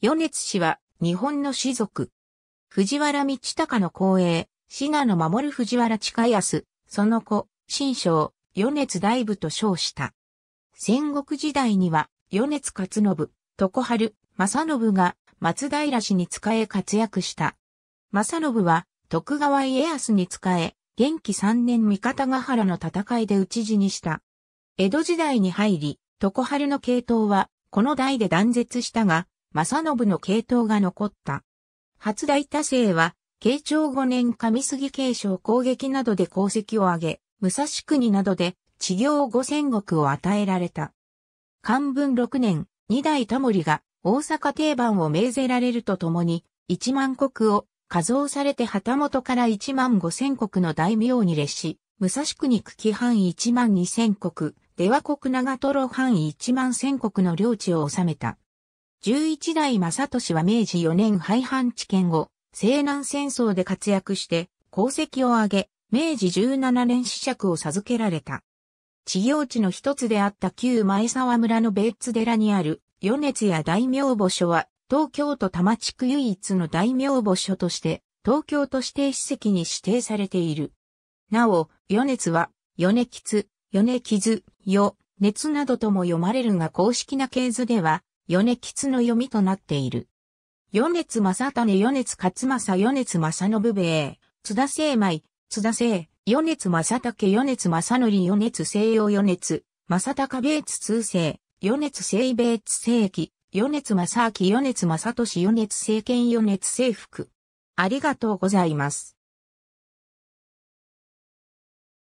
米津氏は日本の士族。藤原道隆の後衛、信濃守藤原近康、その子、新将、米津大部と称した。戦国時代には、米津勝信、床春、正信が松平氏に仕え活躍した。正信は徳川家康に仕え、元気三年三方ヶ原の戦いで討ち死にした。江戸時代に入り、床春の系統は、この代で断絶したが、正信の系統が残った。初代多勢は、慶長5年上杉継承攻撃などで功績を挙げ、武蔵国などで治療五千石を与えられた。漢文6年、二代タモリが大阪定番を命ぜられるとともに、一万国を加増されて旗本から一万五千国の大名に列し、武蔵国区規範一万二千国、出羽国長泥藩一万千国の領地を治めた。11代正俊は明治4年廃藩置県後、西南戦争で活躍して功績を挙げ、明治17年死釈を授けられた。治療地の一つであった旧前沢村の別寺にある、余熱や大名墓所は、東京都多摩地区唯一の大名墓所として、東京都指定史跡に指定されている。なお、余熱は、余熱、余熱、余熱などとも読まれるが公式な系図では、米吉の読みとなっている。米津正種米津勝正米津正信米、津田聖米、津田聖、米津正武米津正則米津西洋米津、正隆米津通世、米津西米津世紀、米津正明米津正俊米津政権米津政福。ありがとうございます。